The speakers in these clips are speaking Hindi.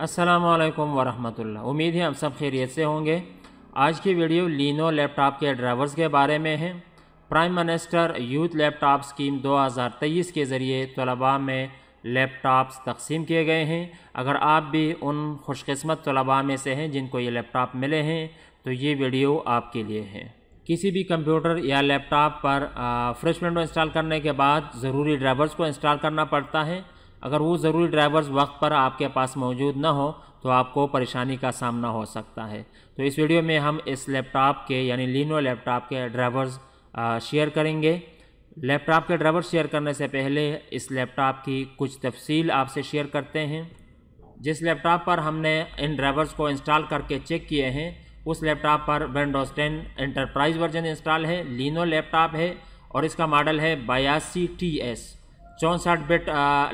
असलकम वरहमल उम्मीद है आप सब खैरियत से होंगे आज की वीडियो लीनो लैपटॉप के ड्राइवर्स के बारे में है prime minister youth laptop scheme 2023 के ज़रिए तलबा में लैपटॉप्स तकसीम किए गए हैं अगर आप भी उन खुशकस्मत तलबा में से हैं जिनको ये लैपटॉप मिले हैं तो ये वीडियो आपके लिए है किसी भी कंप्यूटर या लैपटॉप पर फ्रेश विंडो इंस्टॉल करने के बाद ज़रूरी ड्राइवर्स को इंस्टॉल करना पड़ता है अगर वो ज़रूरी ड्राइवर्स वक्त पर आपके पास मौजूद ना हो तो आपको परेशानी का सामना हो सकता है तो इस वीडियो में हम इस लैपटॉप के यानी लिनो लैपटॉप के ड्राइवर्स शेयर करेंगे लैपटॉप के ड्राइवर शेयर करने से पहले इस लैपटॉप की कुछ तफसील आपसे शेयर करते हैं जिस लैपटॉप पर हमने इन ड्राइवर्स को इंस्टॉल करके चेक किए हैं उस लैपटॉप पर Windows ten enterprise version install है लिनो लैपटॉप है और इसका मॉडल है बयासी टी एस चौंसठ बिट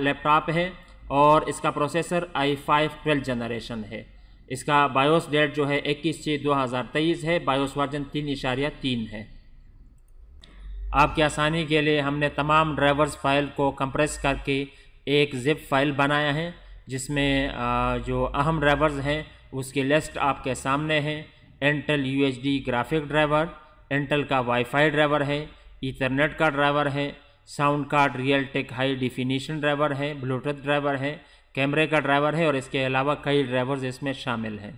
लैपटॉप है और इसका processor i five twelfth generation है इसका बायोस डेट जो है इक्कीस छः दो हज़ार तेईस है बायोस वर्जन तीन इशारिया तीन है आपकी आसानी के लिए हमने तमाम ड्राइवर्स फाइल को कंप्रेस करके एक जिप फाइल बनाया है जिसमें जो अहम ड्राइवर्स हैं उसकी लिस्ट आपके सामने है Intel U graphic driver Intel का वाईफाई ड्राइवर है इथरनेट का ड्राइवर है sound card Realtek high definition driver है ब्लूटूथ ड्राइवर है कैमरे का ड्राइवर है और इसके अलावा कई ड्राइवर्स इसमें शामिल हैं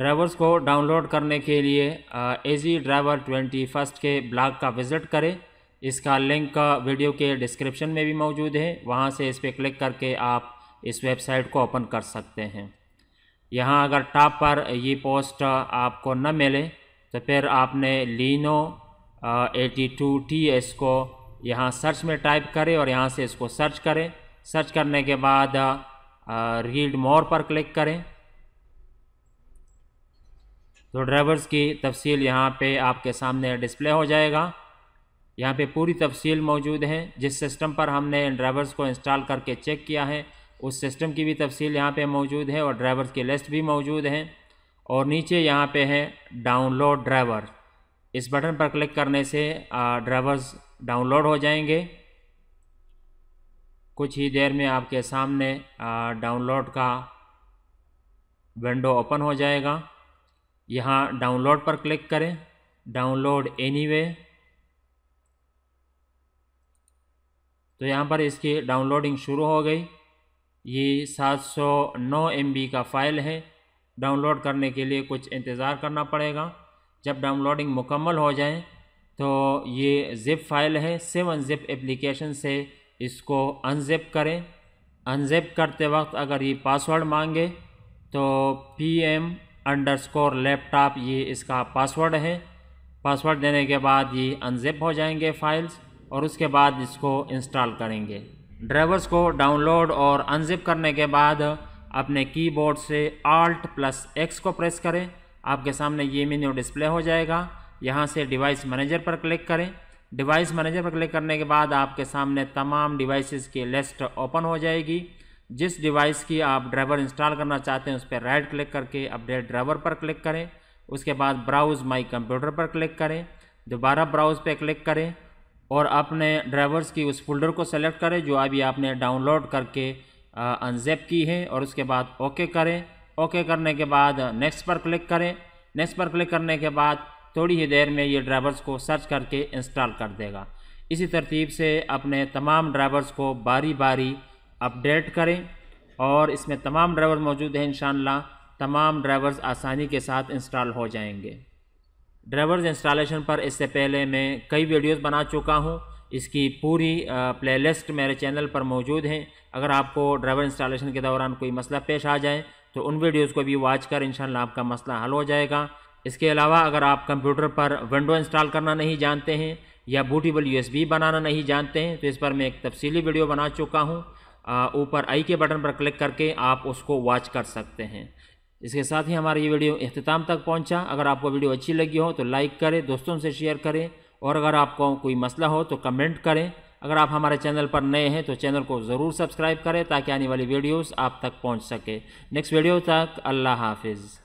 ड्राइवर्स को डाउनलोड करने के लिए A G driver twenty first के ब्लॉग का विज़िट करें इसका लिंक वीडियो के डिस्क्रिप्शन में भी मौजूद है वहाँ से इस पर क्लिक करके आप इस वेबसाइट को ओपन कर सकते हैं यहाँ अगर टॉप पर ये पोस्ट आपको न मिले तो फिर आपने लीनो एटी टू टी इसको यहाँ सर्च में टाइप करें और यहाँ से इसको सर्च करें सर्च करने के बाद रीड मोर पर क्लिक करें तो ड्राइवर्स की तफसील यहाँ पे आपके सामने डिस्प्ले हो जाएगा यहाँ पे पूरी तफसील मौजूद है जिस सिस्टम पर हमने ड्राइवर्स को इंस्टॉल करके चेक किया है उस सिस्टम की भी तफसील यहाँ पे मौजूद है और ड्राइवर्स की लिस्ट भी मौजूद है और नीचे यहाँ पे है डाउनलोड ड्राइवर इस बटन पर क्लिक करने से ड्राइवर्स डाउनलोड हो जाएंगे कुछ ही देर में आपके सामने डाउनलोड का विंडो ओपन हो जाएगा यहाँ डाउनलोड पर क्लिक करें डाउनलोड एनीवे तो यहाँ पर इसकी डाउनलोडिंग शुरू हो गई ये 709 एमबी का फाइल है डाउनलोड करने के लिए कुछ इंतज़ार करना पड़ेगा जब डाउनलोडिंग मुकम्मल हो जाए तो ये ज़िप फाइल है सिम अनज़िप एप्लीकेशन से इसको अनज़िप करें अनज़िप करते वक्त अगर ये पासवर्ड मांगे तो P M underscore laptop ये इसका पासवर्ड है पासवर्ड देने के बाद ये अनज़िप हो जाएंगे फाइल्स और उसके बाद इसको इंस्टॉल करेंगे ड्राइवर्स को डाउनलोड और अनज़िप करने के बाद अपने कीबोर्ड से आल्ट प्लस एक्स को प्रेस करें आपके सामने ये मेन्यू डिस्प्ले हो जाएगा यहाँ से डिवाइस मैनेजर पर क्लिक करें डिवाइस मैनेजर पर क्लिक करने के बाद आपके सामने तमाम डिवाइसेस की लिस्ट ओपन हो जाएगी जिस डिवाइस की आप ड्राइवर इंस्टॉल करना चाहते हैं उस पर राइट क्लिक करके अपडेट ड्राइवर पर क्लिक करें उसके बाद ब्राउज़ माई कंप्यूटर पर क्लिक करें दोबारा ब्राउज़ पर क्लिक करें और अपने ड्राइवर्स की उस फोल्डर को सेलेक्ट करें जो अभी आपने डाउनलोड करके अनजेप की है और उसके बाद ओके करें ओके करने के बाद नेक्स्ट पर क्लिक करें नेक्स्ट पर क्लिक करने के बाद थोड़ी ही देर में ये ड्राइवर्स को सर्च करके इंस्टॉल कर देगा इसी तरतीब से अपने तमाम ड्राइवर्स को बारी बारी अपडेट करें और इसमें तमाम ड्राइवर मौजूद हैं इन तमाम ड्राइवर्स आसानी के साथ इंस्टॉल हो जाएंगे ड्राइवर्स इंस्टॉलेशन पर इससे पहले मैं कई वीडियोस बना चुका हूं इसकी पूरी प्लेलिस्ट मेरे चैनल पर मौजूद हैं अगर आपको ड्राइवर इंस्टॉलेशन के दौरान कोई मसला पेश आ जाए तो उन वीडियोस को भी वॉच कर इंशाल्लाह आपका मसला हल हो जाएगा इसके अलावा अगर आप कंप्यूटर पर विंडो इंस्टॉल करना नहीं जानते हैं या बूटीबल यूएसबी बनाना नहीं जानते हैं तो इस पर मैं एक तफसीली वीडियो बना चुका हूँ ऊपर आई के बटन पर क्लिक करके आप उसको वॉच कर सकते हैं इसके साथ ही हमारा ये वीडियो अख्ताम तक पहुँचा अगर आपको वीडियो अच्छी लगी हो तो लाइक करें दोस्तों से शेयर करें और अगर आपको कोई मसला हो तो कमेंट करें अगर आप हमारे चैनल पर नए हैं तो चैनल को ज़रूर सब्सक्राइब करें ताकि आने वाली वीडियोस आप तक पहुंच सके नेक्स्ट वीडियो तक अल्लाह हाफिज़